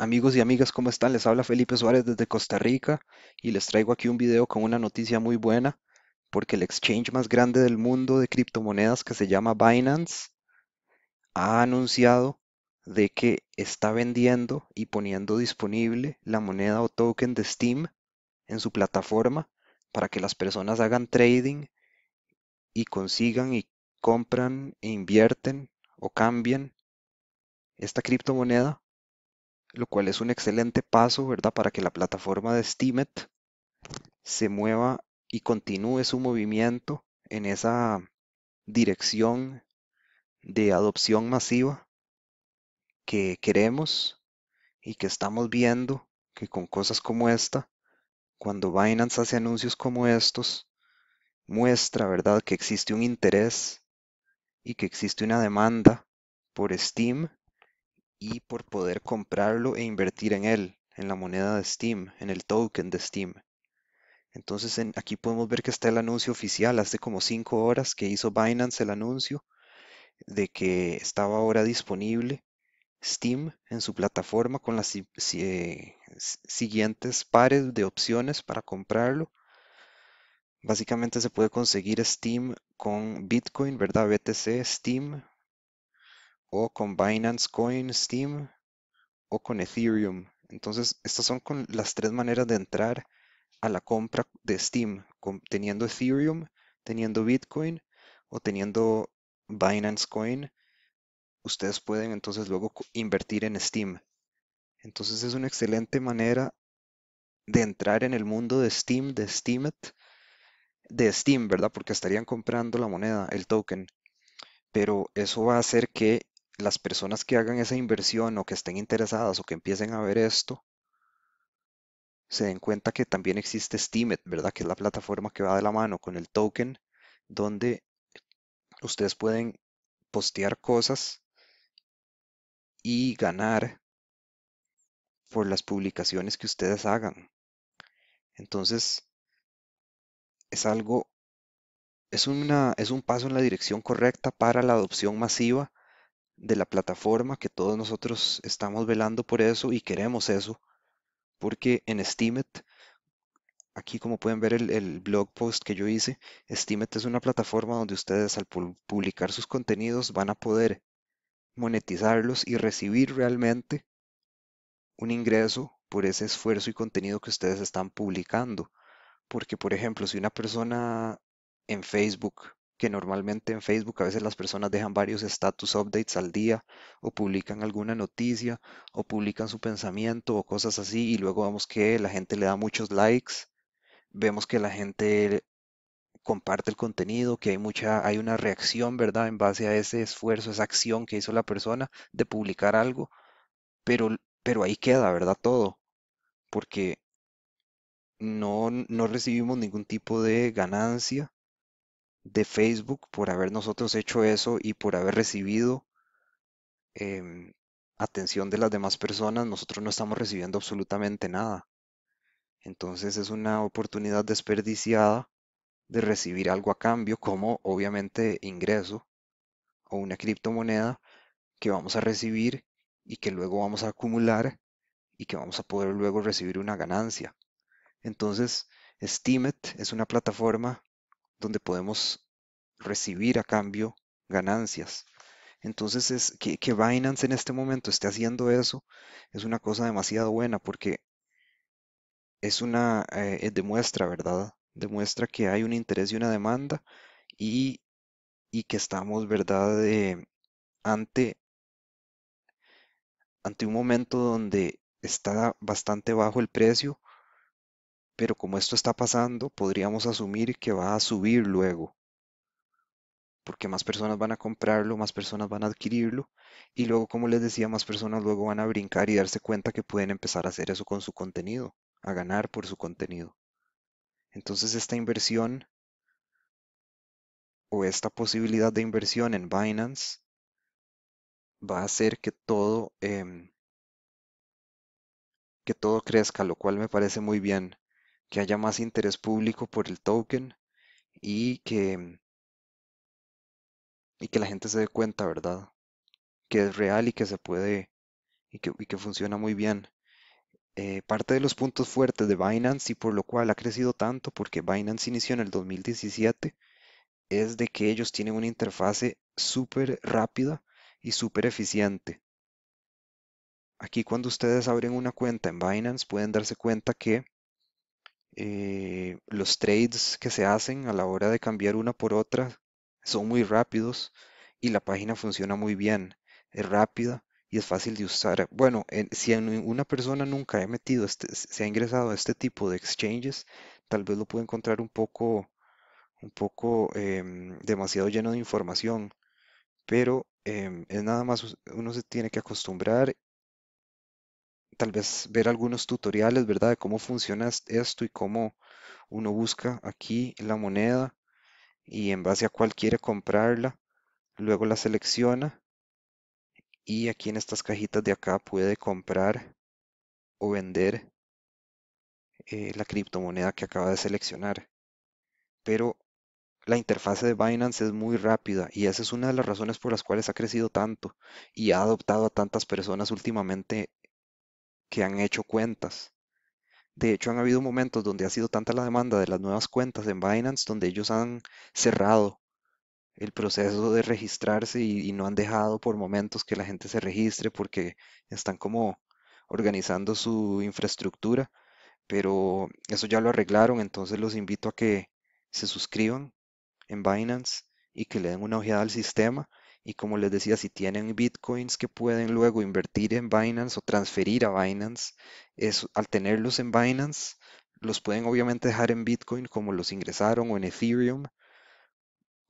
Amigos y amigas, ¿cómo están? Les habla Felipe Suárez desde Costa Rica y les traigo aquí un video con una noticia muy buena porque el exchange más grande del mundo de criptomonedas que se llama Binance ha anunciado de que está vendiendo y poniendo disponible la moneda o token de Steam en su plataforma para que las personas hagan trading y consigan y compran e invierten o cambien esta criptomoneda lo cual es un excelente paso, ¿verdad? Para que la plataforma de Steemit se mueva y continúe su movimiento en esa dirección de adopción masiva que queremos y que estamos viendo que con cosas como esta, cuando Binance hace anuncios como estos, muestra, ¿verdad?, que existe un interés y que existe una demanda por Steam y por poder comprarlo e invertir en él, en la moneda de Steam, en el token de Steam. Entonces aquí podemos ver que está el anuncio oficial, hace como 5 horas que hizo Binance el anuncio de que estaba ahora disponible Steam en su plataforma con las eh, siguientes pares de opciones para comprarlo. Básicamente se puede conseguir Steam con Bitcoin, ¿verdad? BTC, Steam, o con Binance Coin, Steam o con Ethereum. Entonces, estas son las tres maneras de entrar a la compra de Steam, teniendo Ethereum, teniendo Bitcoin o teniendo Binance Coin. Ustedes pueden entonces luego invertir en Steam. Entonces es una excelente manera de entrar en el mundo de Steam, de Steamet, de Steam, ¿verdad? Porque estarían comprando la moneda, el token. Pero eso va a hacer que las personas que hagan esa inversión o que estén interesadas o que empiecen a ver esto, se den cuenta que también existe Steemit, ¿verdad? Que es la plataforma que va de la mano con el token, donde ustedes pueden postear cosas y ganar por las publicaciones que ustedes hagan. Entonces, es algo, es, una, es un paso en la dirección correcta para la adopción masiva de la plataforma, que todos nosotros estamos velando por eso y queremos eso, porque en Steemit, aquí como pueden ver el, blog post que yo hice, Steemit es una plataforma donde ustedes al publicar sus contenidos van a poder monetizarlos y recibir realmente un ingreso por ese esfuerzo y contenido que ustedes están publicando. Porque, por ejemplo, si una persona en Facebook que normalmente en Facebook a veces las personas dejan varios status updates al día o publican alguna noticia o publican su pensamiento o cosas así y luego vemos que la gente le da muchos likes, vemos que la gente comparte el contenido, que hay mucha hay una reacción, ¿verdad? En base a ese esfuerzo, esa acción que hizo la persona de publicar algo, pero pero ahí queda, ¿verdad? Todo. Porque no, no recibimos ningún tipo de ganancia de Facebook por haber nosotros hecho eso y por haber recibido em, atención de las demás personas, nosotros no estamos recibiendo absolutamente nada. Entonces es una oportunidad desperdiciada de recibir algo a cambio, como obviamente ingreso o una criptomoneda que vamos a recibir y que luego vamos a acumular y que vamos a poder luego recibir una ganancia. Entonces, Steemit es una plataforma donde podemos recibir a cambio ganancias. Entonces, es que, que Binance en este momento esté haciendo eso es una cosa demasiado buena porque es una, eh, eh, demuestra, ¿verdad? Demuestra que hay un interés y una demanda y, y que estamos, ¿verdad? Eh, ante, ante un momento donde está bastante bajo el precio pero como esto está pasando, podríamos asumir que va a subir luego, porque más personas van a comprarlo, más personas van a adquirirlo, y luego, como les decía, más personas luego van a brincar y darse cuenta que pueden empezar a hacer eso con su contenido, a ganar por su contenido. Entonces esta inversión o esta posibilidad de inversión en Binance va a hacer que todo, em, que todo crezca, lo cual me parece muy bien que haya más interés público por el token y que, y que la gente se dé cuenta, ¿verdad? Que es real y que se puede y que, y que funciona muy bien. Eh, parte de los puntos fuertes de Binance y por lo cual ha crecido tanto, porque Binance inició en el 2017, es de que ellos tienen una interfase súper rápida y súper eficiente. Aquí cuando ustedes abren una cuenta en Binance pueden darse cuenta que eh, los trades que se hacen a la hora de cambiar una por otra son muy rápidos y la página funciona muy bien. Es rápida y es fácil de usar. Bueno, si en una persona nunca ha metido, este, se ha ingresado a este tipo de exchanges, tal vez lo puede encontrar un poco, un poco em, demasiado lleno de información. Pero em, es nada más, uno se tiene que acostumbrar tal vez ver algunos tutoriales, ¿verdad? De cómo funciona esto y cómo uno busca aquí la moneda y en base a cuál quiere comprarla, luego la selecciona y aquí en estas cajitas de acá puede comprar o vender eh, la criptomoneda que acaba de seleccionar. Pero la interfase de Binance es muy rápida y esa es una de las razones por las cuales ha crecido tanto y ha adoptado a tantas personas últimamente que han hecho cuentas. De hecho, han habido momentos donde ha sido tanta la demanda de las nuevas cuentas en Binance donde ellos han cerrado el proceso de registrarse y, no han dejado por momentos que la gente se registre porque están como organizando su infraestructura. Pero eso ya lo arreglaron, entonces los invito a que se suscriban en Binance y que le den una ojeada al sistema y como les decía, si tienen bitcoins que pueden luego invertir en Binance o transferir a Binance, es, al tenerlos en Binance, los pueden obviamente dejar en bitcoin como los ingresaron o en Ethereum,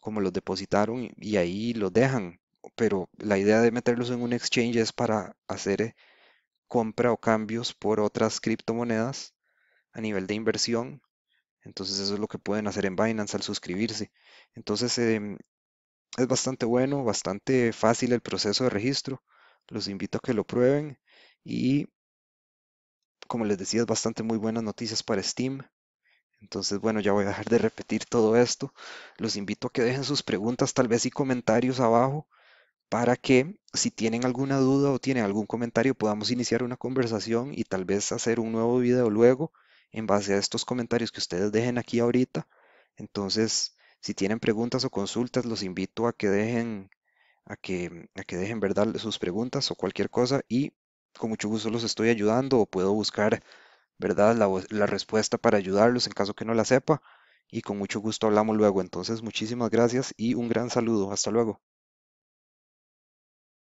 como los depositaron y ahí los dejan. Pero la idea de meterlos en un exchange es para hacer compra o cambios por otras criptomonedas a nivel de inversión entonces eso es lo que pueden hacer en Binance al suscribirse. Entonces em, es bastante bueno, bastante fácil el proceso de registro. Los invito a que lo prueben y como les decía, es bastante muy buenas noticias para Steam. Entonces, bueno, ya voy a dejar de repetir todo esto. Los invito a que dejen sus preguntas, tal vez y comentarios abajo, para que si tienen alguna duda o tienen algún comentario, podamos iniciar una conversación y tal vez hacer un nuevo video luego en base a estos comentarios que ustedes dejen aquí ahorita. Entonces, si tienen preguntas o consultas, los invito a que dejen, a que, dejen ¿verdad? sus preguntas o cualquier cosa y con mucho gusto los estoy ayudando o puedo buscar ¿verdad? La, la respuesta para ayudarlos en caso que no la sepa y con mucho gusto hablamos luego. Entonces, muchísimas gracias y un gran saludo. Hasta luego.